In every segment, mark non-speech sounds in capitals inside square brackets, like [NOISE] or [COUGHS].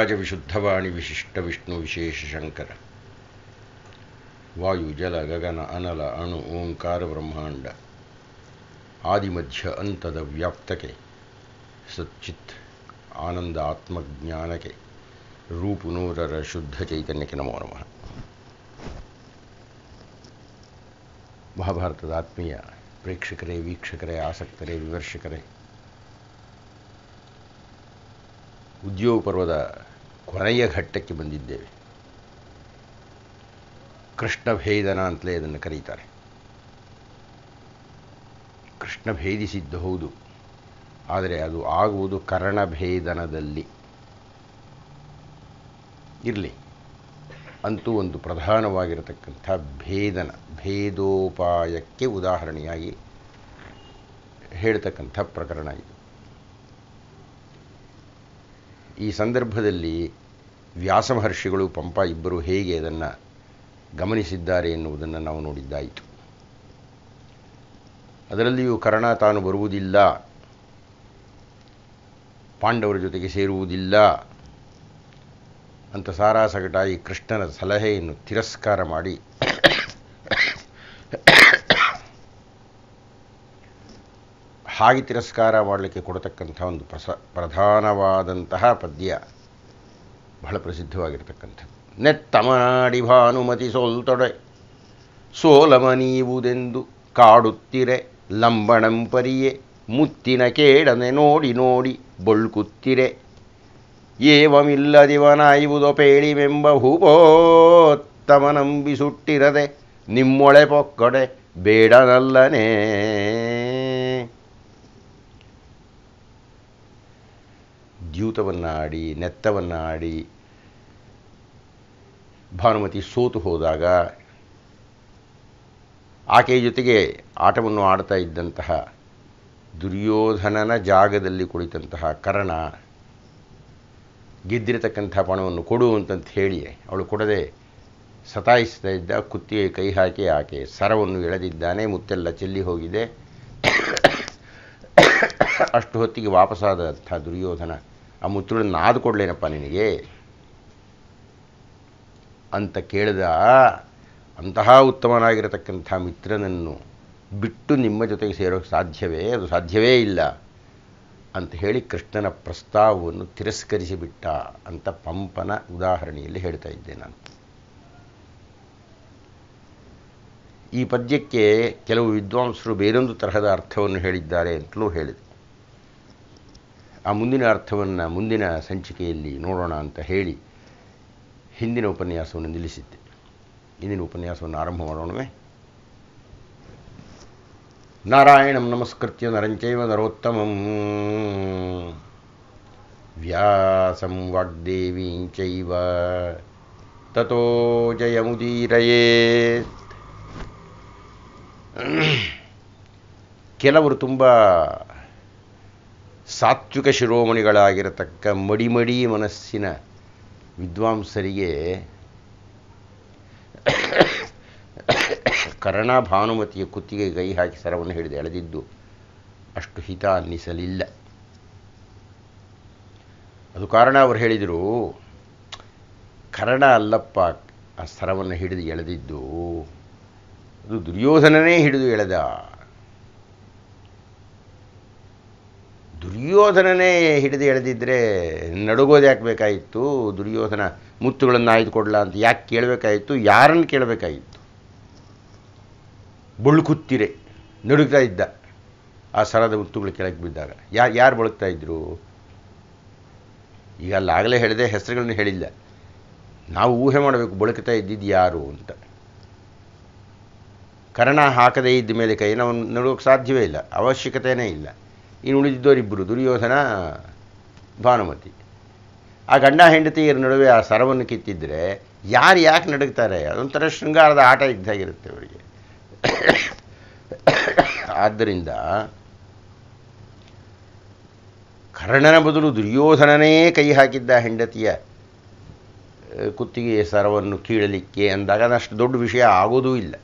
गिरिराज विशुद्धवाणी विशिष्ट विष्णु विशेष शंकर वायु जಲ ಗಗನ ಅನಲ ಅಣು ಓಂಕಾರ ಬ್ರಹ್ಮಾಂಡ ಆದಿಮಧ್ಯ ಅಂತದ ವ್ಯಾಪ್ತಕ್ಕೆ ಸಚ್ಚಿತ್ ಆನಂದ ಆತ್ಮಜ್ಞಾನಕ್ಕೆ ರೂಪುನೂರರ ಶುದ್ಧ ಚೈತನ್ಯಕ್ಕೆ ನಮೋ ನಮಃ ಮಹಾಭಾರತದ ಆತ್ಮೀಯ ಪ್ರೇಕ್ಷಕರೇ ವೀಕ್ಷಕರೇ ಆಸಕ್ತರೇ ವಿಮರ್ಶಕರೇ ಉದ್ಯೋಗ ಪರ್ವದ ಕೊನೆಯ ಘಟ್ಟಕ್ಕೆ ಬಂದಿದ್ದೇವೆ ಕೃಷ್ಣ ಭೇದನ ಅಂತಲೇ ಇದನ್ನು ಕರೀತಾರೆ ಕೃಷ್ಣ ಭೇದಿಸಿದ್ದು ಹೌದು ಆದರೆ ಅದು ಆಗುವುದು ಕರ್ಣಭೇದನದಲ್ಲಿ ಇರಲಿ ಅಂತೂ ಒಂದು ಪ್ರಧಾನವಾಗಿರತಕ್ಕಂಥ ಭೇದನ ಭೇದೋಪಾಯಕ್ಕೆ ಉದಾಹರಣೆಯಾಗಿ ಹೇಳ್ತಕ್ಕಂಥ ಪ್ರಕರಣ ಇದು ಈ ಸಂದರ್ಭದಲ್ಲಿ ವ್ಯಾಸಮಹರ್ಷಿಗಳು ಪಂಪ ಇಬ್ಬರು ಹೇಗೆ ಅದನ್ನು ಗಮನಿಸಿದ್ದಾರೆ ಎನ್ನುವುದನ್ನು ನಾವು ನೋಡಿದ್ದಾಯಿತು ಅದರಲ್ಲಿಯೂ ಕರ್ಣ ತಾನು ಬರುವುದಿಲ್ಲ ಪಾಂಡವರ ಜೊತೆಗೆ ಸೇರುವುದಿಲ್ಲ ಅಂತ ಸಾರಾಸಗಟಾಗಿ ಕೃಷ್ಣನ ಸಲಹೆಯನ್ನು ತಿರಸ್ಕಾರ ಮಾಡಿ ಹಾಗೆ ತಿರಸ್ಕಾರ ಮಾಡಲಿಕ್ಕೆ ಕೊಡತಕ್ಕಂಥ ಒಂದು ಪ್ರಸ ಪ್ರಧಾನವಾದಂತಹ ಪದ್ಯ ಬಹಳ ಪ್ರಸಿದ್ಧವಾಗಿರ್ತಕ್ಕಂಥದ್ದು ನೆತ್ತಮಾಡಿ ಭಾನುಮತಿ ಸೋಲ್ತೊಡೆ ಸೋಲಮ ನೀವುದೆಂದು ಕಾಡುತ್ತಿರೆ ಲಂಬಣಂಪರಿಯೇ ಮುತ್ತಿನ ಕೇಡನೆ ನೋಡಿ ನೋಡಿ ಬೊಳ್ಕುತ್ತಿರೆ ಏವಮಿಲ್ಲದಿವನಾಯುವುದೊ ಪೇಳಿವೆಂಬ ಹೂಬೋತ್ತಮ ನಂಬಿ ಸುಟ್ಟಿರದೆ ನಿಮ್ಮೊಳೆ ಪೊಕ್ಕಡೆ ಬೇಡನಲ್ಲನೇ ದ್ಯೂತವನ್ನಾಡಿ ನೆತ್ತವನ್ನಾಡಿ ಭಾನುಮತಿ ಸೋತು ಹೋದಾಗ ಆಕೆಯ ಜೊತೆಗೆ ಆಟವನ್ನು ಆಡ್ತಾ ಇದ್ದಂತಹ ದುರ್ಯೋಧನನ ಜಾಗದಲ್ಲಿ ಕುಳಿತಂತಹ ಕರಣ ಗೆದ್ದಿರತಕ್ಕಂಥ ಪಣವನ್ನು ಕೊಡು ಅಂತಂತ ಹೇಳಿ ಅವಳು ಕೊಡದೆ ಸತಾಯಿಸ್ತಾ ಇದ್ದ ಕುತ್ತಿಗೆ ಕೈ ಹಾಕಿ ಆಕೆ ಸರವನ್ನು ಎಳೆದಿದ್ದಾನೆ ಮುತ್ತೆಲ್ಲ ಚೆಲ್ಲಿ ಹೋಗಿದೆ ಅಷ್ಟು ಹೊತ್ತಿಗೆ ವಾಪಸ್ಸಾದಂಥ ದುರ್ಯೋಧನ ಆ ಮುತ್ತುಗಳನ್ನು ಆದುಕೊಡ್ಲೇನಪ್ಪ ನಿನಗೆ ಅಂತ ಕೇಳಿದ ಅಂತಹ ಉತ್ತಮನಾಗಿರತಕ್ಕಂಥ ಮಿತ್ರನನ್ನು ಬಿಟ್ಟು ನಿಮ್ಮ ಜೊತೆಗೆ ಸೇರೋಕ್ಕೆ ಸಾಧ್ಯವೇ ಅದು ಸಾಧ್ಯವೇ ಇಲ್ಲ ಅಂತ ಹೇಳಿ ಕೃಷ್ಣನ ಪ್ರಸ್ತಾವವನ್ನು ತಿರಸ್ಕರಿಸಿಬಿಟ್ಟ ಅಂತ ಪಂಪನ ಉದಾಹರಣೆಯಲ್ಲಿ ಹೇಳ್ತಾ ಇದ್ದೆ ನಾನು ಈ ಪದ್ಯಕ್ಕೆ ಕೆಲವು ವಿದ್ವಾಂಸರು ಬೇರೊಂದು ತರಹದ ಅರ್ಥವನ್ನು ಹೇಳಿದ್ದಾರೆ ಅಂತಲೂ ಹೇಳಿದೆ ಆ ಮುಂದಿನ ಅರ್ಥವನ್ನು ಮುಂದಿನ ಸಂಚಿಕೆಯಲ್ಲಿ ನೋಡೋಣ ಅಂತ ಹೇಳಿ ಹಿಂದಿನ ಉಪನ್ಯಾಸವನ್ನು ನಿಲ್ಲಿಸಿದ್ದೆ ಹಿಂದಿನ ಉಪನ್ಯಾಸವನ್ನು ಆರಂಭ ಮಾಡೋಣವೇ ನಾರಾಯಣಂ ನಮಸ್ಕೃತ್ಯ ನರಂಚೈವ ನರೋತ್ತಮಂ ವ್ಯಾಸಂ ತೋ ಜಯ ಜಯಮುದೀರಯೇ ಕೆಲವರು ತುಂಬ ಸಾತ್ವಿಕ ಶಿರೋಮಣಿಗಳಾಗಿರತಕ್ಕ ಮಡಿಮಡಿ ಮನಸ್ಸಿನ ವಿದ್ವಾಂಸರಿಗೆ ಕರ್ಣ ಭಾನುಮತಿಯ ಕುತ್ತಿಗೆ ಕೈ ಹಾಕಿ ಸರವನ್ನು ಹಿಡಿದು ಎಳೆದಿದ್ದು ಅಷ್ಟು ಹಿತ ಅನ್ನಿಸಲಿಲ್ಲ ಅದು ಕಾರಣ ಅವರು ಹೇಳಿದರು ಕರ್ಣ ಅಲ್ಲಪ್ಪ ಆ ಸರವನ್ನು ಹಿಡಿದು ಎಳೆದಿದ್ದು ಅದು ದುರ್ಯೋಧನನೇ ಹಿಡಿದು ಎಳೆದ ದುರ್ಯೋಧನನೇ ಹಿಡಿದು ಎಳೆದಿದ್ದರೆ ನಡುಗೋದು ಯಾಕೆ ಬೇಕಾಯಿತ್ತು ದುರ್ಯೋಧನ ಮುತ್ತುಗಳನ್ನು ಆಯ್ದು ಅಂತ ಯಾಕೆ ಕೇಳಬೇಕಾಯಿತು ಯಾರನ್ನು ಕೇಳಬೇಕಾಗಿತ್ತು ಬುಳುಕುತ್ತಿರೆ ನಡುಗ್ತಾ ಇದ್ದ ಆ ಸರದ ಮುತ್ತುಗಳು ಕೆಳಗೆ ಬಿದ್ದಾಗ ಯಾರು ಯಾರು ಬಳಕ್ತಾ ಇದ್ರು ಈಗ ಅಲ್ಲಾಗಲೇ ಹೇಳಿದೆ ಹೆಸರುಗಳನ್ನು ಹೇಳಿಲ್ಲ ನಾವು ಊಹೆ ಮಾಡಬೇಕು ಬಳಕ್ತಾ ಇದ್ದಿದ್ದು ಯಾರು ಅಂತ ಕರಣ ಹಾಕದೇ ಇದ್ದ ಮೇಲೆ ಕೈ ನಾವು ನಡುವಕ್ಕೆ ಸಾಧ್ಯವೇ ಇಲ್ಲ ಅವಶ್ಯಕತೆಯೇ ಇಲ್ಲ ಇನ್ನು ಉಳಿದಿದ್ದವರಿಬ್ಬರು ದುರ್ಯೋಧನ ಭಾನುಮತಿ ಆ ಗಂಡ ಹೆಂಡತಿಯರ ನಡುವೆ ಆ ಸರವನ್ನು ಕಿತ್ತಿದ್ದರೆ ಯಾರು ಯಾಕೆ ನಡುಗ್ತಾರೆ ಅದೊಂಥರ ಶೃಂಗಾರದ ಆಟ ಇದ್ದಾಗಿರುತ್ತೆ ಅವರಿಗೆ ಆದ್ದರಿಂದ ಕರ್ಣನ ಬದಲು ದುರ್ಯೋಧನನೇ ಕೈ ಹಾಕಿದ್ದ ಹೆಂಡತಿಯ ಕುತ್ತಿಗೆ ಸರವನ್ನು ಕೀಳಲಿಕ್ಕೆ ಅಂದಾಗ ಅದಷ್ಟು ದೊಡ್ಡ ವಿಷಯ ಆಗೋದೂ ಇಲ್ಲ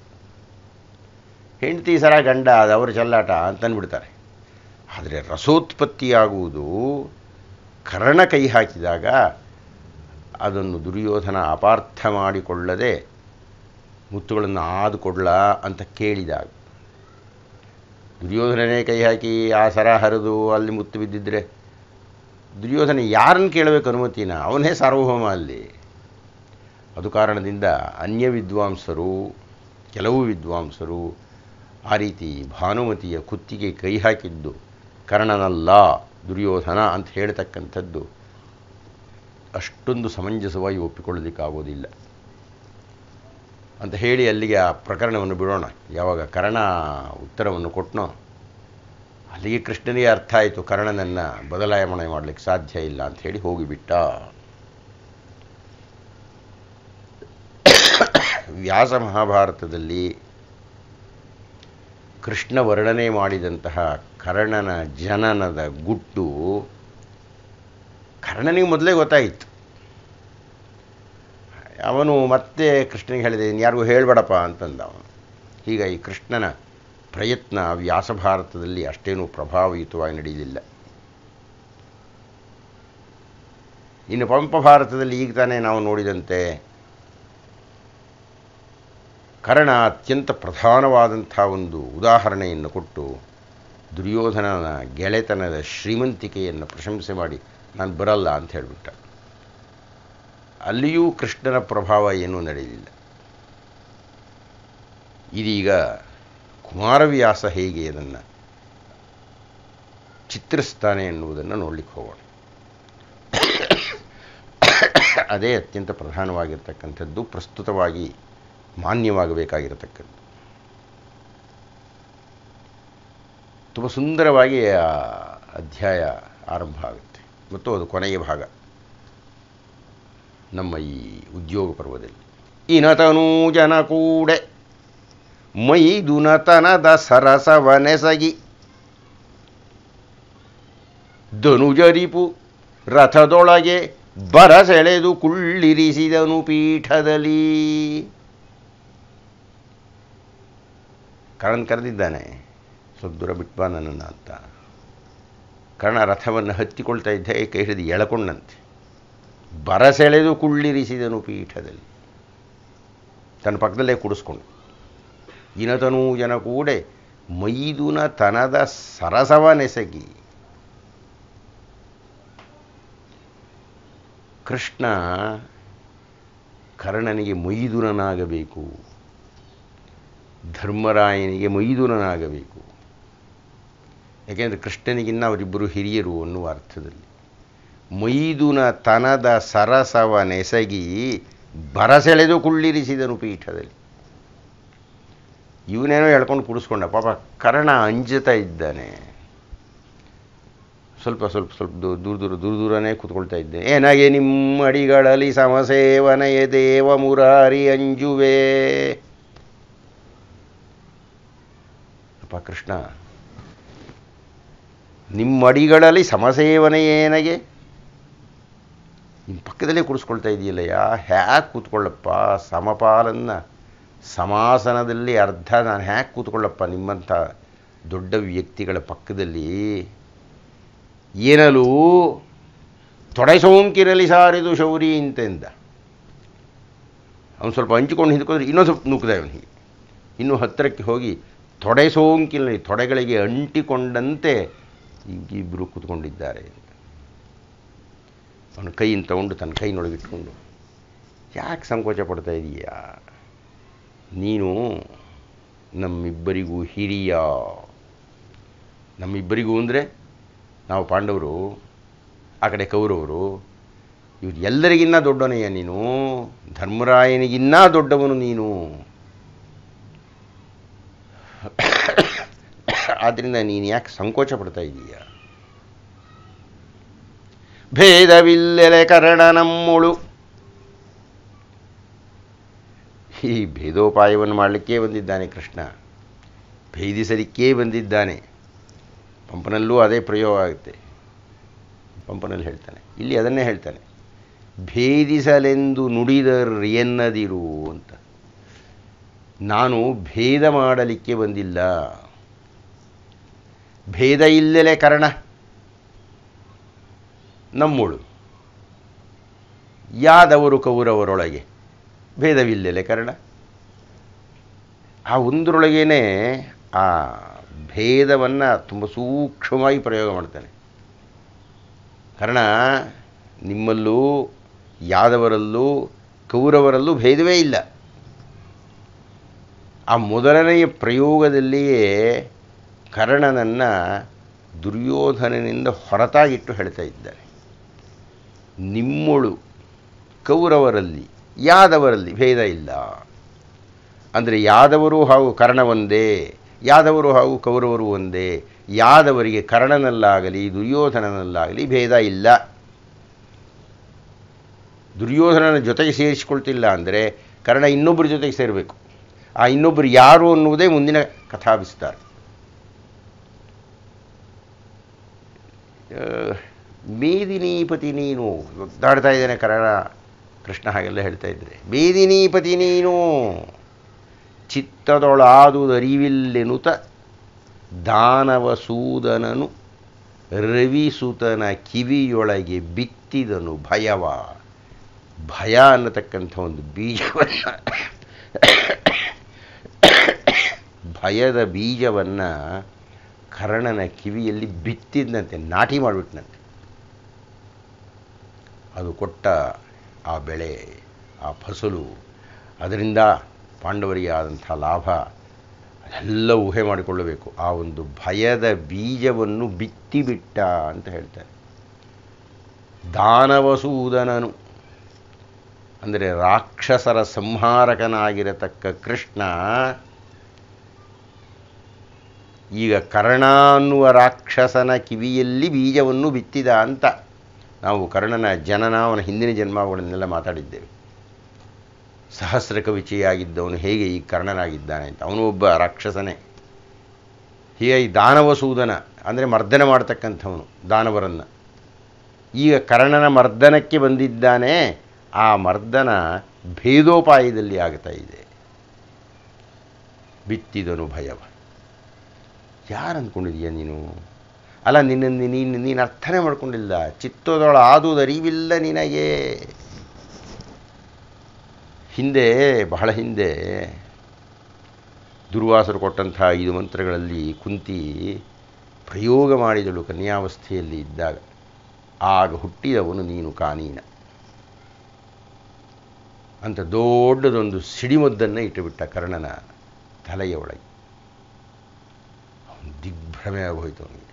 ಹೆಂಡತಿ ಸರ ಗಂಡ ಅವರ ಚೆಲ್ಲಾಟ ಅಂತಂದುಬಿಡ್ತಾರೆ ಆದರೆ ರಸೋತ್ಪತ್ತಿಯಾಗುವುದು ಕರ್ಣ ಕೈ ಹಾಕಿದಾಗ ಅದನ್ನು ದುರ್ಯೋಧನ ಅಪಾರ್ಥ ಮಾಡಿಕೊಳ್ಳದೆ ಮುತ್ತುಗಳನ್ನು ಆದುಕೊಡ್ಲ ಅಂತ ಕೇಳಿದಾಗ ದುರ್ಯೋಧನನೇ ಕೈ ಹಾಕಿ ಆ ಸರ ಹರಿದು ಅಲ್ಲಿ ಮುತ್ತು ಬಿದ್ದಿದ್ರೆ ದುರ್ಯೋಧನ ಯಾರನ್ನು ಕೇಳಬೇಕು ಅನುಮತಿನ ಅವನೇ ಸಾರ್ವಭೌಮ ಅಲ್ಲಿ ಅದು ಕಾರಣದಿಂದ ಅನ್ಯ ವಿದ್ವಾಂಸರು ಕೆಲವು ವಿದ್ವಾಂಸರು ಆ ರೀತಿ ಭಾನುಮತಿಯ ಕುತ್ತಿಗೆ ಕೈ ಹಾಕಿದ್ದು ಕರ್ಣನಲ್ಲ ದುರ್ಯೋಧನ ಅಂತ ಹೇಳತಕ್ಕಂಥದ್ದು ಅಷ್ಟೊಂದು ಸಮಂಜಸವಾಗಿ ಒಪ್ಪಿಕೊಳ್ಳೋದಕ್ಕಾಗೋದಿಲ್ಲ ಅಂತ ಹೇಳಿ ಅಲ್ಲಿಗೆ ಆ ಪ್ರಕರಣವನ್ನು ಬಿಡೋಣ ಯಾವಾಗ ಕರ್ಣ ಉತ್ತರವನ್ನು ಕೊಟ್ಟನೋ ಅಲ್ಲಿಗೆ ಕೃಷ್ಣನಿಗೆ ಅರ್ಥ ಆಯಿತು ಕರ್ಣನನ್ನು ಬದಲಾವಣೆ ಮಾಡಲಿಕ್ಕೆ ಸಾಧ್ಯ ಇಲ್ಲ ಅಂತ ಹೇಳಿ ಹೋಗಿಬಿಟ್ಟ ವ್ಯಾಸ ಮಹಾಭಾರತದಲ್ಲಿ ಕೃಷ್ಣ ವರ್ಣನೆ ಮಾಡಿದಂತಹ ಕರ್ಣನ ಜನನದ ಗುಟ್ಟು ಕರ್ಣನಿಗೆ ಮೊದಲೇ ಗೊತ್ತಾಯಿತು ಅವನು ಮತ್ತೆ ಕೃಷ್ಣನಿಗೆ ಹೇಳಿದೆ ಯಾರಿಗೂ ಹೇಳಬೇಡಪ್ಪ ಅಂತಂದ ಅವನು ಈಗ ಈ ಕೃಷ್ಣನ ಪ್ರಯತ್ನ ವ್ಯಾಸಭಾರತದಲ್ಲಿ ಅಷ್ಟೇನೂ ಪ್ರಭಾವಯುತವಾಗಿ ನಡೆಯಲಿಲ್ಲ ಇನ್ನು ಪಂಪ ಭಾರತದಲ್ಲಿ ಈಗ ತಾನೇ ನಾವು ನೋಡಿದಂತೆ ಕರ್ಣ ಅತ್ಯಂತ ಪ್ರಧಾನವಾದಂಥ ಒಂದು ಉದಾಹರಣೆಯನ್ನು ಕೊಟ್ಟು ದುರ್ಯೋಧನನ ಗೆಳೆತನದ ಶ್ರೀಮಂತಿಕೆಯನ್ನು ಪ್ರಶಂಸೆ ಮಾಡಿ ನಾನು ಬರಲ್ಲ ಅಂತ ಹೇಳಿಬಿಟ್ಟ ಅಲ್ಲಿಯೂ ಕೃಷ್ಣನ ಪ್ರಭಾವ ಏನೂ ನಡೆಯಲಿಲ್ಲ ಇದೀಗ ಕುಮಾರವ್ಯಾಸ ಹೇಗೆ ಅದನ್ನು ಚಿತ್ರಿಸ್ತಾನೆ ಎನ್ನುವುದನ್ನು ನೋಡಲಿಕ್ಕೆ ಹೋಗೋಣ ಅದೇ ಅತ್ಯಂತ ಪ್ರಧಾನವಾಗಿರ್ತಕ್ಕಂಥದ್ದು ಪ್ರಸ್ತುತವಾಗಿ ಮಾನ್ಯವಾಗಬೇಕಾಗಿರತಕ್ಕಂಥ ತುಂಬ ಸುಂದರವಾಗಿ ಆ ಅಧ್ಯಾಯ ಆರಂಭ ಆಗುತ್ತೆ ಮತ್ತು ಅದು ಕೊನೆಯ ಭಾಗ ನಮ್ಮ ಈ ಉದ್ಯೋಗ ಪರ್ವದಲ್ಲಿ ಇನತನೂಜನ ಜನ ಕೂಡೆ ಮೈದುನತನದ ಸರಸವನೆಸಗಿ ಧನುಜರಿಪು ರಥದೊಳಗೆ ಸೆಳೆದು ಕುಳ್ಳಿರಿಸಿದನು ಪೀಠದಲ್ಲಿ ಕರ್ಣನ ಕರೆದಿದ್ದಾನೆ ಸ್ವಲ್ಪ ದೂರ ಬಿಟ್ಬಾ ನನ್ನನ್ನು ಅಂತ ಕರ್ಣ ರಥವನ್ನು ಹತ್ತಿಕೊಳ್ತಾ ಇದ್ದ ಏಕೆ ಹಿಡಿದು ಎಳಕೊಂಡಂತೆ ಬರಸೆಳೆದು ಕುಳ್ಳಿರಿಸಿದನು ಪೀಠದಲ್ಲಿ ತನ್ನ ಪಕ್ಕದಲ್ಲೇ ಕುಡಿಸ್ಕೊಂಡು ಇನತನೂ ಜನ ಕೂಡ ಮೈದುನ ತನದ ಸರಸವ ನೆಸಗಿ ಕೃಷ್ಣ ಕರ್ಣನಿಗೆ ಮೈದುನನಾಗಬೇಕು ಧರ್ಮರಾಯನಿಗೆ ಮೈದುನನಾಗಬೇಕು ಯಾಕೆಂದರೆ ಕೃಷ್ಣನಿಗಿನ್ನ ಅವರಿಬ್ಬರು ಹಿರಿಯರು ಅನ್ನುವ ಅರ್ಥದಲ್ಲಿ ಮೈದುನ ತನದ ಸರಸವ ನೆಸಗಿ ಬರಸೆಳೆದು ಕುಳ್ಳಿರಿಸಿದನು ಪೀಠದಲ್ಲಿ ಇವನೇನೋ ಹೇಳ್ಕೊಂಡು ಕುಡಿಸ್ಕೊಂಡ ಪಾಪ ಕರ್ಣ ಅಂಜುತ್ತಾ ಇದ್ದಾನೆ ಸ್ವಲ್ಪ ಸ್ವಲ್ಪ ಸ್ವಲ್ಪ ದೂರ ದೂರ ದೂರ ದೂರನೇ ಕೂತ್ಕೊಳ್ತಾ ಇದ್ದೆ ಏನಾಗೆ ನಿಮ್ಮ ಅಡಿಗಳಲ್ಲಿ ಸಮಸೇವನೆಯ ದೇವ ಮುರಾರಿ ಅಂಜುವೇ ಅಪ್ಪ ಕೃಷ್ಣ ನಿಮ್ಮಡಿಗಳಲ್ಲಿ ಸಮಸೇವನೆಯೇನಗೆ ನಿಮ್ಮ ಪಕ್ಕದಲ್ಲೇ ಕೂರಿಸ್ಕೊಳ್ತಾ ಇದೆಯಲ್ಲಯ್ಯ ಹ್ಯಾಕ್ ಕೂತ್ಕೊಳ್ಳಪ್ಪ ಸಮಪಾಲನ್ನ ಸಮಾಸನದಲ್ಲಿ ಅರ್ಧ ನಾನು ಹ್ಯಾಕ್ ಕೂತ್ಕೊಳ್ಳಪ್ಪ ನಿಮ್ಮಂಥ ದೊಡ್ಡ ವ್ಯಕ್ತಿಗಳ ಪಕ್ಕದಲ್ಲಿ ಏನಲ್ಲೂ ತೊಡೆ ಸೋಂಕಿನಲ್ಲಿ ಸಾರಿದು ಶೌರಿ ಎಂದ ಅವನು ಸ್ವಲ್ಪ ಹಂಚಿಕೊಂಡು ಹಿಂದ್ಕೊಂಡ್ರೆ ಇನ್ನೊಂದು ಸ್ವಲ್ಪ ನುಗ್ಗದ ಅವನಿಗೆ ಇನ್ನೂ ಹತ್ತಿರಕ್ಕೆ ಹೋಗಿ ತೊಡೆ ಸೋಂಕಿಲ್ಲ ತೊಡೆಗಳಿಗೆ ಅಂಟಿಕೊಂಡಂತೆ ಈಗಿಬ್ಬರು ಕೂತ್ಕೊಂಡಿದ್ದಾರೆ ಅವನ ಕೈಯಿಂದ ತಗೊಂಡು ತನ್ನ ಕೈನೊಳಗಿಟ್ಕೊಂಡು ಯಾಕೆ ಸಂಕೋಚ ಪಡ್ತಾ ಇದೀಯಾ ನೀನು ನಮ್ಮಿಬ್ಬರಿಗೂ ಹಿರಿಯ ನಮ್ಮಿಬ್ಬರಿಗೂ ಅಂದರೆ ನಾವು ಪಾಂಡವರು ಆ ಕಡೆ ಕೌರವರು ಇವ್ರು ಎಲ್ಲರಿಗಿನ್ನ ದೊಡ್ಡವನೆಯ ನೀನು ಧರ್ಮರಾಯನಿಗಿನ್ನ ದೊಡ್ಡವನು ನೀನು ಆದ್ದರಿಂದ ನೀನು ಯಾಕೆ ಸಂಕೋಚ ಪಡ್ತಾ ಇದೀಯ ಭೇದವಿಲ್ಲೆಲೆ ಕರಣ ನಮ್ಮಳು ಈ ಭೇದೋಪಾಯವನ್ನು ಮಾಡಲಿಕ್ಕೆ ಬಂದಿದ್ದಾನೆ ಕೃಷ್ಣ ಭೇದಿಸಲಿಕ್ಕೇ ಬಂದಿದ್ದಾನೆ ಪಂಪನಲ್ಲೂ ಅದೇ ಪ್ರಯೋಗ ಆಗುತ್ತೆ ಪಂಪನಲ್ಲಿ ಹೇಳ್ತಾನೆ ಇಲ್ಲಿ ಅದನ್ನೇ ಹೇಳ್ತಾನೆ ಭೇದಿಸಲೆಂದು ಎನ್ನದಿರು ಅಂತ ನಾನು ಭೇದ ಮಾಡಲಿಕ್ಕೆ ಬಂದಿಲ್ಲ ಭೇದ ಇಲ್ಲಲೆ ಕರ್ಣ ನಮ್ಮೋಳು ಯಾದವರು ಕೌರವರೊಳಗೆ ಭೇದವಿಲ್ಲಲೆ ಕರಣ ಆ ಒಂದರೊಳಗೇನೆ ಆ ಭೇದವನ್ನು ತುಂಬ ಸೂಕ್ಷ್ಮವಾಗಿ ಪ್ರಯೋಗ ಮಾಡ್ತಾನೆ ಕಾರಣ ನಿಮ್ಮಲ್ಲೂ ಯಾದವರಲ್ಲೂ ಕೌರವರಲ್ಲೂ ಭೇದವೇ ಇಲ್ಲ ಆ ಮೊದಲನೆಯ ಪ್ರಯೋಗದಲ್ಲಿಯೇ ಕರ್ಣನನ್ನು ದುರ್ಯೋಧನನಿಂದ ಹೊರತಾಗಿಟ್ಟು ಹೇಳ್ತಾ ಇದ್ದಾರೆ ನಿಮ್ಮಳು ಕೌರವರಲ್ಲಿ ಯಾದವರಲ್ಲಿ ಭೇದ ಇಲ್ಲ ಅಂದರೆ ಯಾದವರು ಹಾಗೂ ಕರ್ಣ ಒಂದೇ ಯಾದವರು ಹಾಗೂ ಕೌರವರು ಒಂದೇ ಯಾದವರಿಗೆ ಕರ್ಣನಲ್ಲಾಗಲಿ ದುರ್ಯೋಧನನಲ್ಲಾಗಲಿ ಭೇದ ಇಲ್ಲ ದುರ್ಯೋಧನನ ಜೊತೆಗೆ ಸೇರಿಸಿಕೊಳ್ತಿಲ್ಲ ಅಂದರೆ ಕರ್ಣ ಇನ್ನೊಬ್ಬರ ಜೊತೆಗೆ ಸೇರಬೇಕು ಆ ಇನ್ನೊಬ್ಬರು ಯಾರು ಅನ್ನುವುದೇ ಮುಂದಿನ ಕಥಾಭಿಸ್ತಾರೆ ಮೇದಿನೀಪತಿ ನೀನು ದಾಡ್ತಾ ಇದ್ದೇನೆ ಕನ್ನಡ ಕೃಷ್ಣ ಹಾಗೆಲ್ಲ ಹೇಳ್ತಾ ಇದ್ದರೆ ಮೇದಿನೀಪತಿ ನೀನು ಚಿತ್ತದೊಳಾದುದರಿವಿಲ್ಲೆನುತ ದಾನವ ಸೂದನನು ರವಿಸೂತನ ಕಿವಿಯೊಳಗೆ ಬಿತ್ತಿದನು ಭಯವ ಭಯ ಅನ್ನತಕ್ಕಂಥ ಒಂದು ಬೀಜವನ್ನು ಭಯದ ಬೀಜವನ್ನು ಕರ್ಣನ ಕಿವಿಯಲ್ಲಿ ಬಿತ್ತಿದ್ದಂತೆ ನಾಟಿ ಮಾಡಿಬಿಟ್ಟನಂತೆ ಅದು ಕೊಟ್ಟ ಆ ಬೆಳೆ ಆ ಫಸಲು ಅದರಿಂದ ಪಾಂಡವರಿಗೆ ಆದಂಥ ಲಾಭ ಅದೆಲ್ಲ ಊಹೆ ಮಾಡಿಕೊಳ್ಳಬೇಕು ಆ ಒಂದು ಭಯದ ಬೀಜವನ್ನು ಬಿತ್ತಿಬಿಟ್ಟ ಅಂತ ಹೇಳ್ತಾರೆ ದಾನವಸೂದನನು ಅಂದರೆ ರಾಕ್ಷಸರ ಸಂಹಾರಕನಾಗಿರತಕ್ಕ ಕೃಷ್ಣ ಈಗ ಕರ್ಣ ಅನ್ನುವ ರಾಕ್ಷಸನ ಕಿವಿಯಲ್ಲಿ ಬೀಜವನ್ನು ಬಿತ್ತಿದ ಅಂತ ನಾವು ಕರ್ಣನ ಜನನ ಅವನ ಹಿಂದಿನ ಜನ್ಮಗಳನ್ನೆಲ್ಲ ಮಾತಾಡಿದ್ದೇವೆ ಸಹಸ್ರ ಕವಿಚೆಯಾಗಿದ್ದವನು ಹೇಗೆ ಈ ಕರ್ಣನಾಗಿದ್ದಾನೆ ಅಂತ ಅವನು ಒಬ್ಬ ರಾಕ್ಷಸನೇ ಹೀಗೆ ಈ ದಾನವಸೂದನ ಅಂದರೆ ಮರ್ದನ ಮಾಡ್ತಕ್ಕಂಥವನು ದಾನವರನ್ನು ಈಗ ಕರ್ಣನ ಮರ್ದನಕ್ಕೆ ಬಂದಿದ್ದಾನೆ ಆ ಮರ್ದನ ಭೇದೋಪಾಯದಲ್ಲಿ ಆಗ್ತಾ ಇದೆ ಬಿತ್ತಿದನು ಭಯವ ಯಾರು ಅಂದ್ಕೊಂಡಿದೀಯ ನೀನು ಅಲ್ಲ ನಿನ್ನ ನೀನು ನೀನು ಅರ್ಥನೇ ಮಾಡ್ಕೊಂಡಿಲ್ಲ ಚಿತ್ತದೊಳ ಅರಿವಿಲ್ಲ ನಿನಗೆ ಹಿಂದೆ ಬಹಳ ಹಿಂದೆ ದುರ್ವಾಸರು ಕೊಟ್ಟಂಥ ಐದು ಮಂತ್ರಗಳಲ್ಲಿ ಕುಂತಿ ಪ್ರಯೋಗ ಮಾಡಿದಳು ಕನ್ಯಾವಸ್ಥೆಯಲ್ಲಿ ಇದ್ದಾಗ ಆಗ ಹುಟ್ಟಿದವನು ನೀನು ಕಾನೀನ ಅಂತ ದೊಡ್ಡದೊಂದು ಸಿಡಿಮದ್ದನ್ನು ಇಟ್ಟುಬಿಟ್ಟ ಕರ್ಣನ ತಲೆಯ ಒಳಗೆ ದಿಗ್ಭ್ರಮೆ ಆಗೋಯ್ತು ಅವನಿಗೆ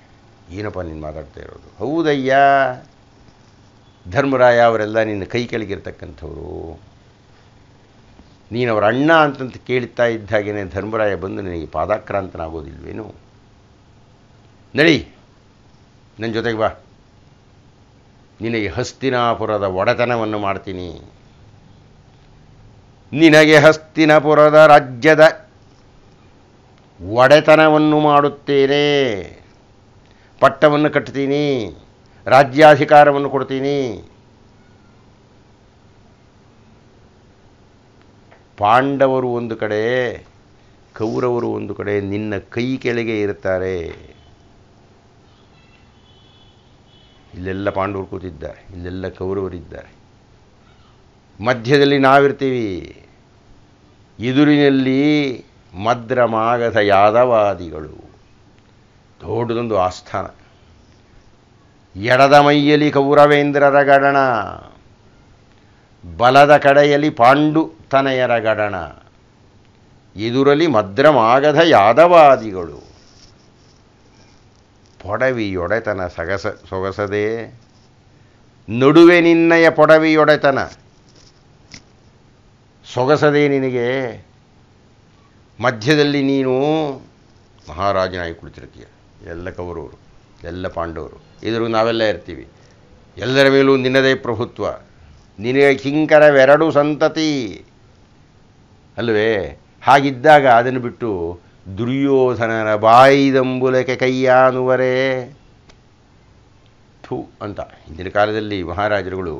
ಏನಪ್ಪ ನೀನು ಮಾತಾಡ್ತಾ ಇರೋದು ಹೌದಯ್ಯ ಧರ್ಮರಾಯ ಅವರೆಲ್ಲ ನಿನ್ನ ಕೈ ಕೆಳಗಿರ್ತಕ್ಕಂಥವ್ರು ನೀನು ಅವರ ಅಣ್ಣ ಅಂತಂತ ಕೇಳ್ತಾ ಇದ್ದಾಗೇನೆ ಧರ್ಮರಾಯ ಬಂದು ನಿನಗೆ ಪಾದಾಕ್ರಾಂತನಾಗೋದಿಲ್ವೇನು ನಡಿ ನನ್ನ ಜೊತೆಗೆ ಬಾ ನಿನಗೆ ಹಸ್ತಿನಾಪುರದ ಒಡೆತನವನ್ನು ಮಾಡ್ತೀನಿ ನಿನಗೆ ಹಸ್ತಿನಾಪುರದ ರಾಜ್ಯದ ಒಡೆತನವನ್ನು ಮಾಡುತ್ತೇನೆ ಪಟ್ಟವನ್ನು ಕಟ್ತೀನಿ ರಾಜ್ಯಾಧಿಕಾರವನ್ನು ಕೊಡ್ತೀನಿ ಪಾಂಡವರು ಒಂದು ಕಡೆ ಕೌರವರು ಒಂದು ಕಡೆ ನಿನ್ನ ಕೈ ಕೆಳಗೆ ಇರುತ್ತಾರೆ ಇಲ್ಲೆಲ್ಲ ಪಾಂಡವರು ಕೂತಿದ್ದಾರೆ ಇಲ್ಲೆಲ್ಲ ಕೌರವರಿದ್ದಾರೆ ಮಧ್ಯದಲ್ಲಿ ನಾವಿರ್ತೀವಿ ಎದುರಿನಲ್ಲಿ ಮದ್ರಮಾಗಧ ಯಾದವಾದಿಗಳು ದೊಡ್ಡದೊಂದು ಆಸ್ಥಾನ ಎಡದ ಮೈಯಲ್ಲಿ ಕೌರವೇಂದ್ರರ ಗಡಣ ಬಲದ ಕಡೆಯಲ್ಲಿ ಪಾಂಡು ತನೆಯರ ಗಡಣ ಎದುರಲ್ಲಿ ಮದ್ರಮಾಗಧ ಯಾದವಾದಿಗಳು ಪೊಡವಿಯೊಡೆತನ ಸಗಸ ಸೊಗಸದೆ ನಡುವೆ ನಿನ್ನಯ ಪೊಡವಿಯೊಡೆತನ ಸೊಗಸದೆ ನಿನಗೆ ಮಧ್ಯದಲ್ಲಿ ನೀನು ಮಹಾರಾಜನಾಗಿ ಕುಳಿತಿರ್ತೀಯ ಎಲ್ಲ ಕೌರವರು ಎಲ್ಲ ಪಾಂಡವರು ಇದರು ನಾವೆಲ್ಲ ಇರ್ತೀವಿ ಎಲ್ಲರ ಮೇಲೂ ನಿನ್ನದೇ ಪ್ರಭುತ್ವ ನಿನಗೆ ಕಿಂಕರವೆರಡು ಸಂತತಿ ಅಲ್ವೇ ಹಾಗಿದ್ದಾಗ ಅದನ್ನು ಬಿಟ್ಟು ದುರ್ಯೋಧನನ ಬಾಯಿದಂಬುಲಕ್ಕೆ ಕೈಯಾನುವರೇ ಥೂ ಅಂತ ಹಿಂದಿನ ಕಾಲದಲ್ಲಿ ಮಹಾರಾಜರುಗಳು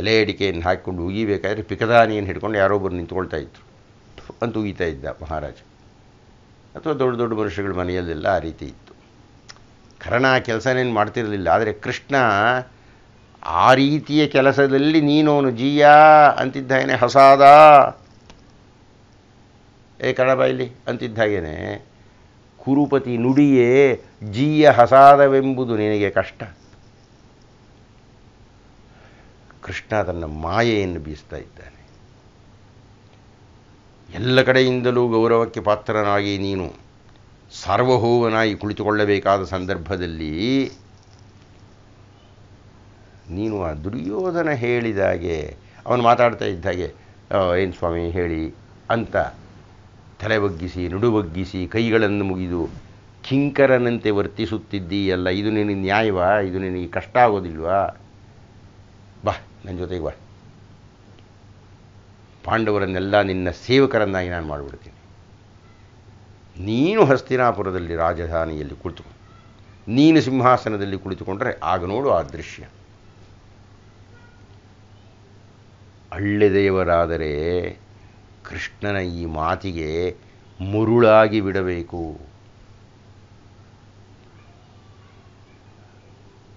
ಎಲೆ ಅಡಿಕೆಯನ್ನು ಹಾಕಿಕೊಂಡು ಉಗಿಬೇಕಾದ್ರೆ ಪಿಕದಾನಿಯನ್ನು ಹಿಡ್ಕೊಂಡು ಯಾರೋ ಒಬ್ಬರು ನಿಂತ್ಕೊಳ್ತಾ ಇದ್ರು ಉಗಿತಾ ಇದ್ದ ಮಹಾರಾಜ ಅಥವಾ ದೊಡ್ಡ ದೊಡ್ಡ ಮನುಷ್ಯಗಳ ಮನೆಯಲ್ಲೆಲ್ಲ ಆ ರೀತಿ ಇತ್ತು ಕರ್ಣ ಕೆಲಸನೇನು ಮಾಡ್ತಿರಲಿಲ್ಲ ಆದರೆ ಕೃಷ್ಣ ಆ ರೀತಿಯ ಕೆಲಸದಲ್ಲಿ ನೀನೋನು ಜೀಯ ಅಂತಿದ್ದಾಗೇನೆ ಹಸಾದ ಏ ಕಡಬಾಯಿಲಿ ಅಂತಿದ್ದಾಗೇನೆ ಕುರುಪತಿ ನುಡಿಯೇ ಜೀಯ ಹಸಾದವೆಂಬುದು ನಿನಗೆ ಕಷ್ಟ ಕೃಷ್ಣ ತನ್ನ ಮಾಯೆಯನ್ನು ಬೀಸ್ತಾ ಇದ್ದಾನೆ ಎಲ್ಲ ಕಡೆಯಿಂದಲೂ ಗೌರವಕ್ಕೆ ಪಾತ್ರನಾಗಿ ನೀನು ಸಾರ್ವಭೌಮನಾಗಿ ಕುಳಿತುಕೊಳ್ಳಬೇಕಾದ ಸಂದರ್ಭದಲ್ಲಿ ನೀನು ಆ ದುರ್ಯೋಧನ ಹೇಳಿದಾಗೆ ಅವನು ಮಾತಾಡ್ತಾ ಇದ್ದಾಗೆ ಏನು ಸ್ವಾಮಿ ಹೇಳಿ ಅಂತ ತಲೆ ಬಗ್ಗಿಸಿ ನುಡು ಬಗ್ಗಿಸಿ ಕೈಗಳನ್ನು ಮುಗಿದು ಕಿಂಕರನಂತೆ ವರ್ತಿಸುತ್ತಿದ್ದೀಯಲ್ಲ ಇದು ನಿನಗೆ ನ್ಯಾಯವಾ ಇದು ನಿನಗೆ ಕಷ್ಟ ಆಗೋದಿಲ್ವಾ ಬಾ ನನ್ನ ಜೊತೆಗೆ ಬಾ ಪಾಂಡವರನ್ನೆಲ್ಲ ನಿನ್ನ ಸೇವಕರನ್ನಾಗಿ ನಾನು ಮಾಡಿಬಿಡ್ತೀನಿ ನೀನು ಹಸ್ತಿನಾಪುರದಲ್ಲಿ ರಾಜಧಾನಿಯಲ್ಲಿ ಕುಳಿತು ನೀನು ಸಿಂಹಾಸನದಲ್ಲಿ ಕುಳಿತುಕೊಂಡರೆ ಆಗ ನೋಡು ಆ ದೃಶ್ಯ ದೇವರಾದರೆ ಕೃಷ್ಣನ ಈ ಮಾತಿಗೆ ಮುರುಳಾಗಿ ಬಿಡಬೇಕು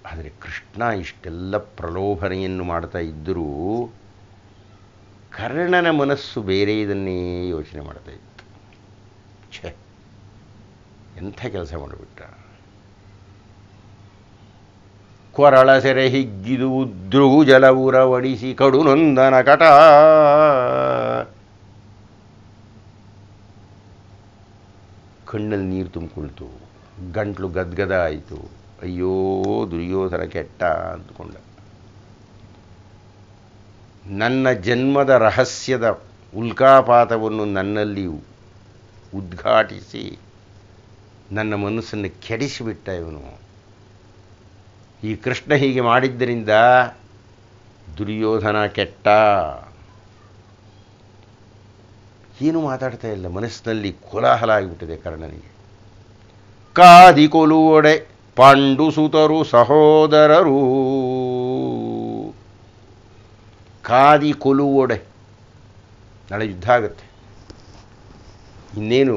ಆದರೆ ಕೃಷ್ಣ ಇಷ್ಟೆಲ್ಲ ಪ್ರಲೋಭನೆಯನ್ನು ಮಾಡ್ತಾ ಇದ್ದರೂ ಕರ್ಣನ ಮನಸ್ಸು ಬೇರೆ ಇದನ್ನೇ ಯೋಚನೆ ಮಾಡ್ತಾ ಇತ್ತು ಛೆ ಎಂಥ ಕೆಲಸ ಮಾಡಿಬಿಟ್ಟ ಕೊರಳ ಸೆರೆ ಹಿಗ್ಗಿದು ಉದ್ರೂ ಒಡಿಸಿ ಕಡು ನೊಂದನ ಕಟ ಕಣ್ಣಲ್ಲಿ ನೀರು ತುಂಬಿಕೊಳ್ತು ಗಂಟ್ಲು ಗದ್ಗದ ಆಯಿತು ಅಯ್ಯೋ ದುರ್ಯೋಧನ ಕೆಟ್ಟ ಅಂದ್ಕೊಂಡ ನನ್ನ ಜನ್ಮದ ರಹಸ್ಯದ ಉಲ್ಕಾಪಾತವನ್ನು ನನ್ನಲ್ಲಿ ಉದ್ಘಾಟಿಸಿ ನನ್ನ ಮನಸ್ಸನ್ನು ಕೆಡಿಸಿಬಿಟ್ಟ ಇವನು ಈ ಕೃಷ್ಣ ಹೀಗೆ ಮಾಡಿದ್ದರಿಂದ ದುರ್ಯೋಧನ ಕೆಟ್ಟ ಏನು ಮಾತಾಡ್ತಾ ಇಲ್ಲ ಮನಸ್ಸಿನಲ್ಲಿ ಕೋಲಾಹಲ ಆಗಿಬಿಟ್ಟಿದೆ ಕರ್ಣನಿಗೆ ಕಾದಿ ಪಾಂಡು ಪಾಂಡುಸುತರು ಸಹೋದರರು ಕಾದಿ ಕೊಲುವೊಡೆ ನಾಳೆ ಯುದ್ಧ ಆಗತ್ತೆ ಇನ್ನೇನು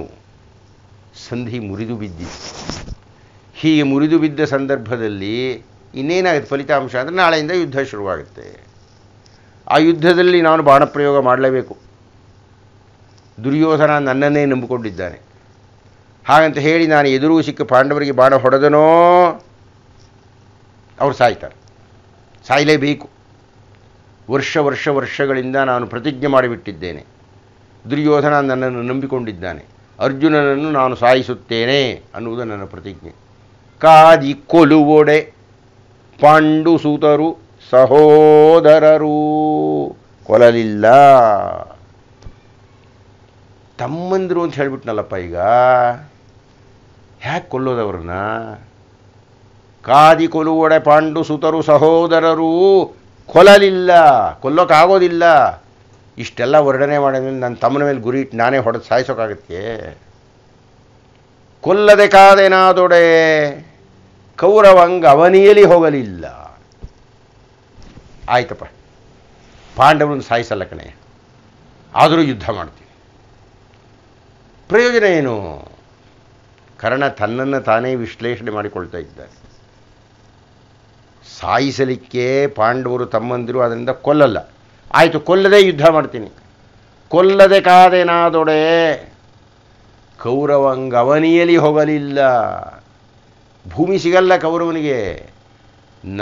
ಸಂಧಿ ಮುರಿದು ಬಿದ್ದಿದೆ ಹೀಗೆ ಮುರಿದು ಬಿದ್ದ ಸಂದರ್ಭದಲ್ಲಿ ಇನ್ನೇನಾಗುತ್ತೆ ಫಲಿತಾಂಶ ಅಂದರೆ ನಾಳೆಯಿಂದ ಯುದ್ಧ ಶುರುವಾಗುತ್ತೆ ಆ ಯುದ್ಧದಲ್ಲಿ ನಾನು ಬಾಣಪ್ರಯೋಗ ಮಾಡಲೇಬೇಕು ದುರ್ಯೋಧನ ನನ್ನನ್ನೇ ನಂಬಿಕೊಂಡಿದ್ದಾನೆ ಹಾಗಂತ ಹೇಳಿ ನಾನು ಎದುರು ಸಿಕ್ಕ ಪಾಂಡವರಿಗೆ ಬಾಣ ಹೊಡೆದನೋ ಅವ್ರು ಸಾಯ್ತಾರೆ ಸಾಯಲೇಬೇಕು ವರ್ಷ ವರ್ಷ ವರ್ಷಗಳಿಂದ ನಾನು ಪ್ರತಿಜ್ಞೆ ಮಾಡಿಬಿಟ್ಟಿದ್ದೇನೆ ದುರ್ಯೋಧನ ನನ್ನನ್ನು ನಂಬಿಕೊಂಡಿದ್ದಾನೆ ಅರ್ಜುನನನ್ನು ನಾನು ಸಾಯಿಸುತ್ತೇನೆ ಅನ್ನುವುದು ನನ್ನ ಪ್ರತಿಜ್ಞೆ ಕಾದಿ ಕೊಲುವೊಡೆ ಪಾಂಡು ಸೂತರು ಸಹೋದರರು ಕೊಲಲಿಲ್ಲ ತಮ್ಮಂದರು ಅಂತ ಹೇಳಿಬಿಟ್ನಲ್ಲಪ್ಪ ಈಗ ಹ್ಯಾಕ್ ಕೊಲ್ಲೋದವ್ರನ್ನ ಕಾದಿ ಕೊಲುವೊಡೆ ಪಾಂಡು ಸುತರು ಸಹೋದರರು ಕೊಲ್ಲಲಿಲ್ಲ ಕೊಲ್ಲೋಕ್ಕಾಗೋದಿಲ್ಲ ಇಷ್ಟೆಲ್ಲ ವರ್ಣನೆ ಮಾಡಿದ್ರೆ ನನ್ನ ತಮ್ಮನ ಮೇಲೆ ಗುರಿ ಇಟ್ಟು ನಾನೇ ಹೊಡೆದು ಸಾಯಿಸೋಕ್ಕಾಗತ್ತೆ ಕೊಲ್ಲದೆ ಕಾದೇನಾದೊಡೆ ಕೌರವಂಗ ಅವನಿಯಲಿ ಹೋಗಲಿಲ್ಲ ಆಯ್ತಪ್ಪ ಪಾಂಡವರನ್ನು ಸಾಯಿಸಲ್ಲ ಕಣೆ ಆದರೂ ಯುದ್ಧ ಮಾಡ್ತೀನಿ ಪ್ರಯೋಜನ ಏನು ಕರ್ಣ ತನ್ನನ್ನು ತಾನೇ ವಿಶ್ಲೇಷಣೆ ಮಾಡಿಕೊಳ್ತಾ ಇದ್ದಾನೆ ಸಾಯಿಸಲಿಕ್ಕೆ ಪಾಂಡವರು ತಮ್ಮಂದಿರು ಅದರಿಂದ ಕೊಲ್ಲಲ್ಲ ಆಯಿತು ಕೊಲ್ಲದೆ ಯುದ್ಧ ಮಾಡ್ತೀನಿ ಕೊಲ್ಲದೆ ಕಾದೇನಾದೊಡೆ ಕೌರವಂಗವನಿಯಲ್ಲಿ ಹೋಗಲಿಲ್ಲ ಭೂಮಿ ಸಿಗಲ್ಲ ಕೌರವನಿಗೆ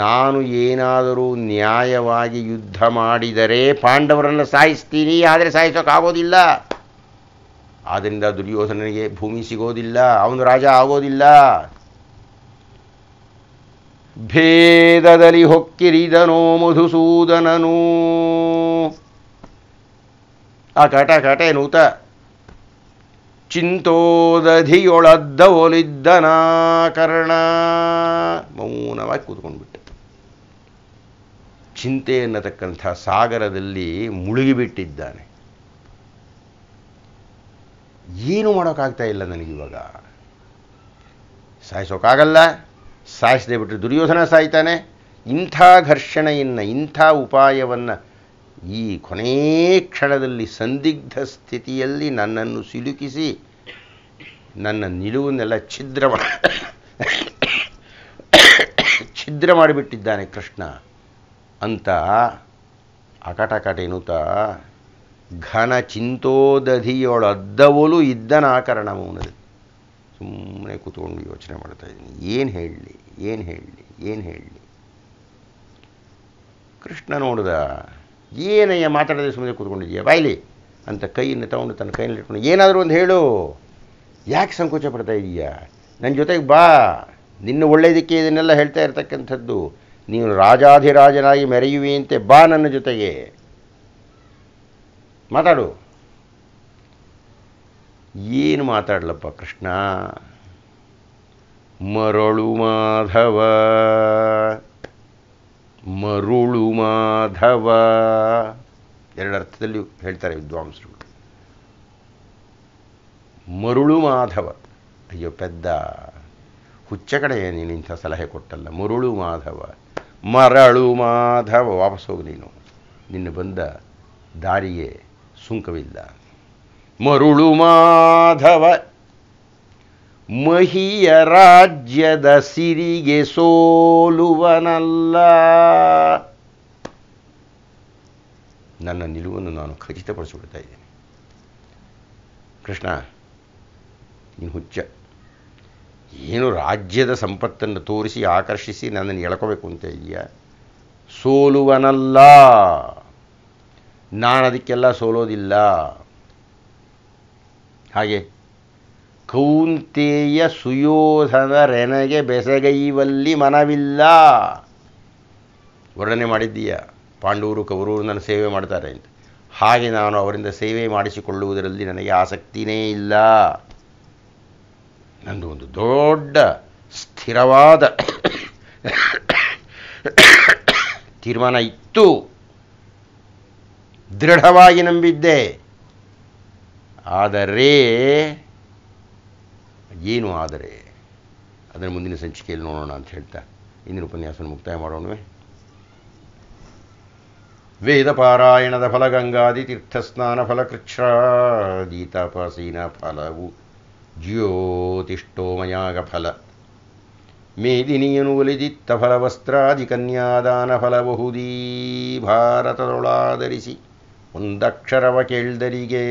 ನಾನು ಏನಾದರೂ ನ್ಯಾಯವಾಗಿ ಯುದ್ಧ ಮಾಡಿದರೆ ಪಾಂಡವರನ್ನು ಸಾಯಿಸ್ತೀನಿ ಆದರೆ ಸಾಯಿಸೋಕ್ಕಾಗೋದಿಲ್ಲ ಆದ್ದರಿಂದ ದುರ್ಯೋಧನನಿಗೆ ಭೂಮಿ ಸಿಗೋದಿಲ್ಲ ಅವನು ರಾಜ ಆಗೋದಿಲ್ಲ ಭೇದದಲ್ಲಿ ಹೊಕ್ಕಿರಿದನೋ ಮಧುಸೂದನನು ಆ ಕಾಟ ಕಾಟ ಏನೂತ ಚಿಂತೋದಧಿಯೊಳದ್ದ ಒಲಿದ್ದನಾ ಕರ್ಣ ಮೌನವಾಗಿ ಬಿಟ್ಟ ಚಿಂತೆ ಎನ್ನತಕ್ಕಂಥ ಸಾಗರದಲ್ಲಿ ಮುಳುಗಿಬಿಟ್ಟಿದ್ದಾನೆ ಏನು ಮಾಡೋಕ್ಕಾಗ್ತಾ ಇಲ್ಲ ನನಗಿವಾಗ ಸಾಯಿಸೋಕ್ಕಾಗಲ್ಲ ಸಾಯಿಸದೆ ಬಿಟ್ಟರೆ ದುರ್ಯೋಧನ ಸಾಯ್ತಾನೆ ಇಂಥ ಘರ್ಷಣೆಯನ್ನು ಇಂಥ ಉಪಾಯವನ್ನು ಈ ಕೊನೇ ಕ್ಷಣದಲ್ಲಿ ಸಂದಿಗ್ಧ ಸ್ಥಿತಿಯಲ್ಲಿ ನನ್ನನ್ನು ಸಿಲುಕಿಸಿ ನನ್ನ ನಿಲುವನ್ನೆಲ್ಲ ಛಿದ್ರ ಛಿದ್ರ ಮಾಡಿಬಿಟ್ಟಿದ್ದಾನೆ ಕೃಷ್ಣ ಅಂತ ಆಕಾಟಕಾಟ ಎನ್ನುತ್ತ ಘನ ಚಿಂತೋದಧಿಯೊಳದ್ದವಲು ಇದ್ದನ ಕಾರಣ ಸುಮ್ಮನೆ ಕೂತ್ಕೊಂಡು ಯೋಚನೆ ಮಾಡ್ತಾ ಇದ್ದೀನಿ ಏನು ಹೇಳಲಿ ಏನು ಹೇಳಲಿ ಏನು ಹೇಳಲಿ ಕೃಷ್ಣ ನೋಡಿದ ಏನಯ್ಯ ಮಾತಾಡದೆ ಸುಮ್ಮನೆ ಕೂತ್ಕೊಂಡಿದ್ಯಾ ಬಾಯ್ಲಿ ಅಂತ ಕೈಯನ್ನು ತಗೊಂಡು ತನ್ನ ಕೈಯಲ್ಲಿ ಇಟ್ಕೊಂಡು ಏನಾದರೂ ಒಂದು ಹೇಳು ಯಾಕೆ ಸಂಕೋಚ ಪಡ್ತಾ ಇದ್ದೀಯಾ ನನ್ನ ಜೊತೆಗೆ ಬಾ ನಿನ್ನ ಒಳ್ಳೆಯದಕ್ಕೆ ಇದನ್ನೆಲ್ಲ ಹೇಳ್ತಾ ಇರ್ತಕ್ಕಂಥದ್ದು ನೀನು ರಾಜಾಧಿರಾಜನಾಗಿ ಮೆರೆಯುವೆಯಂತೆ ಬಾ ನನ್ನ ಜೊತೆಗೆ ಮಾತಾಡು ಏನು ಮಾತಾಡ್ಲಪ್ಪ ಕೃಷ್ಣ ಮರಳು ಮಾಧವ ಮರುಳು ಮಾಧವ ಎರಡು ಅರ್ಥದಲ್ಲಿ ಹೇಳ್ತಾರೆ ವಿದ್ವಾಂಸರು ಮರುಳು ಮಾಧವ ಅಯ್ಯೋ ಪೆದ್ದ ಹುಚ್ಚ ಕಡೆ ನೀನು ಇಂಥ ಸಲಹೆ ಕೊಟ್ಟಲ್ಲ ಮರುಳು ಮಾಧವ ಮರಳು ಮಾಧವ ವಾಪಸ್ ಹೋಗು ನೀನು ನಿನ್ನ ಬಂದ ದಾರಿಗೆ ಸುಂಕವಿಲ್ಲ ಮರುಳು ಮಾಧವ ಮಹಿಯ ರಾಜ್ಯದ ಸಿರಿಗೆ ಸೋಲುವನಲ್ಲ ನನ್ನ ನಿಲುವನ್ನು ನಾನು ಖಚಿತಪಡಿಸಿಕೊಳ್ತಾ ಇದ್ದೇನೆ ಕೃಷ್ಣ ನೀನು ಹುಚ್ಚ ಏನು ರಾಜ್ಯದ ಸಂಪತ್ತನ್ನು ತೋರಿಸಿ ಆಕರ್ಷಿಸಿ ನನ್ನನ್ನು ಎಳ್ಕೋಬೇಕು ಅಂತ ಇದೆಯಾ ಸೋಲುವನಲ್ಲ ನಾನು ಅದಕ್ಕೆಲ್ಲ ಸೋಲೋದಿಲ್ಲ ಹಾಗೆ ಕೌಂತೆಯ ರೆನೆಗೆ ಬೆಸಗೈವಲ್ಲಿ ಮನವಿಲ್ಲ ವರ್ಣನೆ ಮಾಡಿದ್ದೀಯ ಪಾಂಡೂರು ಕೌರೂರು ನನ್ನ ಸೇವೆ ಮಾಡ್ತಾರೆ ಅಂತ ಹಾಗೆ ನಾನು ಅವರಿಂದ ಸೇವೆ ಮಾಡಿಸಿಕೊಳ್ಳುವುದರಲ್ಲಿ ನನಗೆ ಆಸಕ್ತಿನೇ ಇಲ್ಲ ನಂದು ಒಂದು ದೊಡ್ಡ ಸ್ಥಿರವಾದ [COUGHS] ತೀರ್ಮಾನ ಇತ್ತು ದೃಢವಾಗಿ ನಂಬಿದ್ದೆ ಆದರೆ ಏನು ಆದರೆ ಅದನ್ನು ಮುಂದಿನ ಸಂಚಿಕೆಯಲ್ಲಿ ನೋಡೋಣ ಅಂತ ಹೇಳ್ತಾ ಇಂದಿನ ಉಪನ್ಯಾಸವನ್ನು ಮುಕ್ತಾಯ ಮಾಡೋಣವೇ ಫಲ ಗಂಗಾದಿ ತೀರ್ಥಸ್ನಾನ ಫಲಕೃಚ್ಛಾದೀತಾಪಾಸೀನ ಫಲವು ಜ್ಯೋತಿಷ್ಠೋಮಯಾಗ ಫಲ ಮೇದಿನಿಯನು ಒಲಿದಿತ್ತ ಫಲವಸ್ತ್ರಾದಿ ಕನ್ಯಾದಾನ ಫಲ ಬಹುದೀ ಭಾರತದೊಳಾಧರಿಸಿ ಒಂದಕ್ಷರವ ಕೇಳ್ದರಿಗೆ